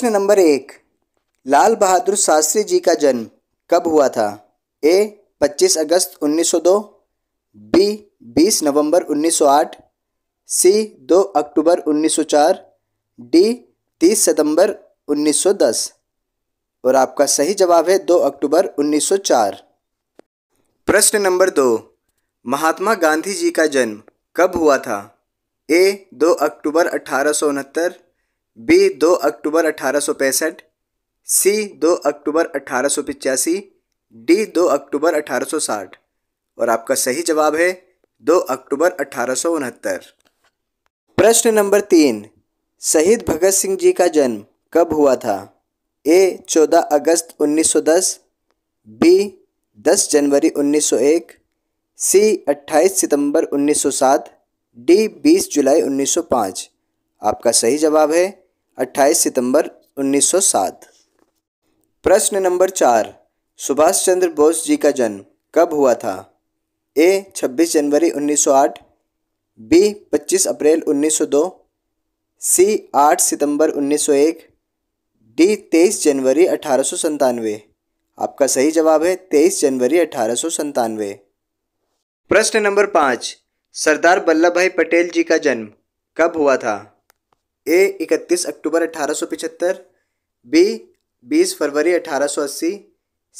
प्रश्न नंबर एक लाल बहादुर शास्त्री जी का जन्म कब हुआ था ए 25 अगस्त 1902 बी 20 नवंबर 1908 सी 2 अक्टूबर 1904 डी 30 सितंबर 1910 और आपका सही जवाब है 2 अक्टूबर 1904 प्रश्न नंबर दो महात्मा गांधी जी का जन्म कब हुआ था ए 2 अक्टूबर अठारह बी दो अक्टूबर अठारह सौ पैंसठ सी दो अक्टूबर अठारह सौ पिचासी डी दो अक्टूबर अठारह सौ साठ और आपका सही जवाब है दो अक्टूबर अठारह सौ उनहत्तर प्रश्न नंबर तीन शहीद भगत सिंह जी का जन्म कब हुआ था ए चौदह अगस्त 1910 बी दस जनवरी 1901 सी अट्ठाईस सितंबर 1907 डी बीस जुलाई 1905 आपका सही जवाब है 28 सितंबर 1907 प्रश्न नंबर चार सुभाष चंद्र बोस जी का जन्म कब हुआ था ए 26 जनवरी 1908 बी 25 अप्रैल 1902 सी 8 सितंबर 1901 डी 23 जनवरी अठारह आपका सही जवाब है 23 जनवरी अठारह प्रश्न नंबर पाँच सरदार वल्लभ भाई पटेल जी का जन्म कब हुआ था ए इकतीस अक्टूबर अठारह सौ बी बीस फरवरी अठारह सौ अस्सी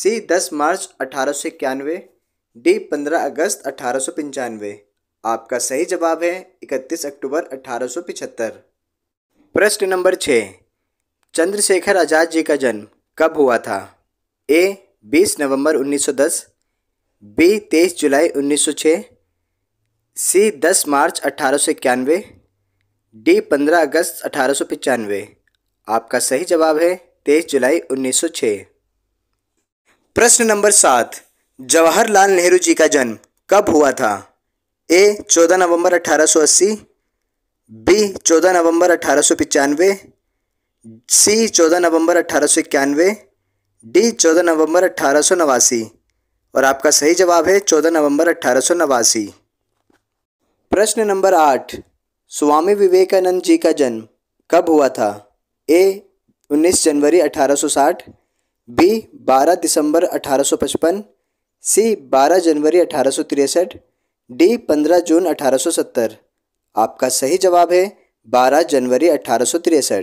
सी दस मार्च अठारह सौ इक्यानवे डी पंद्रह अगस्त अठारह सौ पंचानवे आपका सही जवाब है इकतीस अक्टूबर अठारह सौ पिछहत्तर प्रश्न नंबर छः चंद्रशेखर आज़ाद जी का जन्म कब हुआ था ए बीस नवंबर दस बी तेईस जुलाई उन्नीस सौ छः सी दस मार्च अठारह सौ इक्यानवे डी पंद्रह अगस्त अठारह सौ पचानवे आपका सही जवाब है तेईस जुलाई उन्नीस सौ प्रश्न नंबर सात जवाहरलाल नेहरू जी का जन्म कब हुआ था ए चौदह नवंबर 1880 सौ अस्सी बी चौदह नवंबर अठारह सौ पचानवे सी चौदह नवंबर अठारह सौ इक्यानवे डी चौदह नवंबर अठारह सौ नवासी और आपका सही जवाब है चौदह नवंबर अठारह सौ नवासी प्रश्न नंबर आठ स्वामी विवेकानंद जी का जन्म कब हुआ था ए 19 जनवरी 1860 बी 12 दिसंबर 1855 सी 12 जनवरी अठारह डी 15 जून 1870 आपका सही जवाब है 12 जनवरी अठारह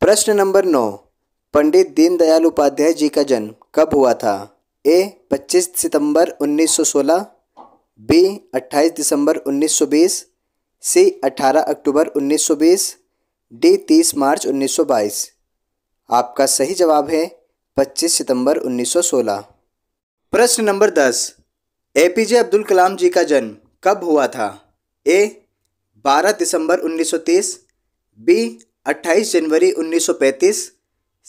प्रश्न नंबर नौ पंडित दीनदयाल उपाध्याय जी का जन्म कब हुआ था ए 25 सितंबर 1916 बी 28 दिसंबर 1920 से 18 अक्टूबर 1920 डे 30 मार्च 1922 आपका सही जवाब है 25 सितंबर 1916 प्रश्न नंबर 10 एपीजे अब्दुल कलाम जी का जन्म कब हुआ था ए 12 दिसंबर 1930 बी 28 जनवरी 1935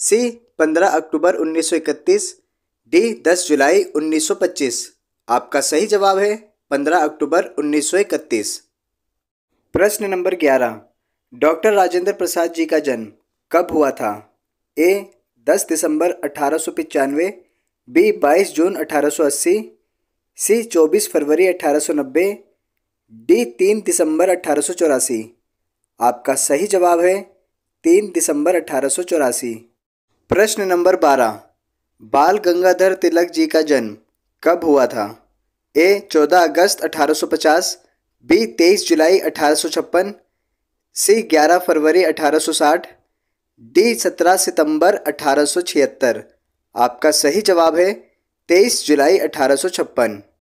सी 15 अक्टूबर 1931 डी 10 जुलाई 1925 आपका सही जवाब है 15 अक्टूबर 1931 प्रश्न नंबर ग्यारह डॉक्टर राजेंद्र प्रसाद जी का जन्म कब हुआ था ए 10 दिसंबर अठारह बी 22 जून 1880 सी 24 फरवरी 1890 डी 3 दिसंबर अठारह आपका सही जवाब है तीन दिसंबर अठारह प्रश्न नंबर बारह बाल गंगाधर तिलक जी का जन्म कब हुआ था ए 14 अगस्त पचास बी तेईस जुलाई अठारह सी ग्यारह फरवरी साठ डी सत्रह सितंबर छिहत्तर आपका सही जवाब है तेईस जुलाई अठारह